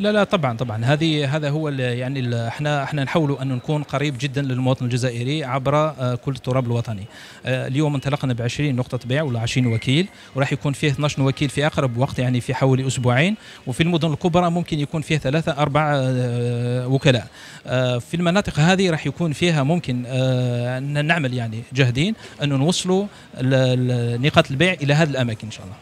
لا لا طبعا طبعا هذه هذا هو يعني احنا احنا نحاول ان نكون قريب جدا للمواطن الجزائري عبر آه، كل التراب الوطني. آه، اليوم انطلقنا ب 20 نقطه بيع ولا 20 وكيل وراح يكون فيه 12 وكيل في اقرب وقت يعني في حوالي اسبوعين وفي المدن الكبرى ممكن يكون فيه ثلاثه اربع آه، وكلاء. في المناطق هذه راح يكون فيها ممكن نعمل يعني جاهدين ان نوصلوا نقاط البيع الى هذه الاماكن ان شاء الله.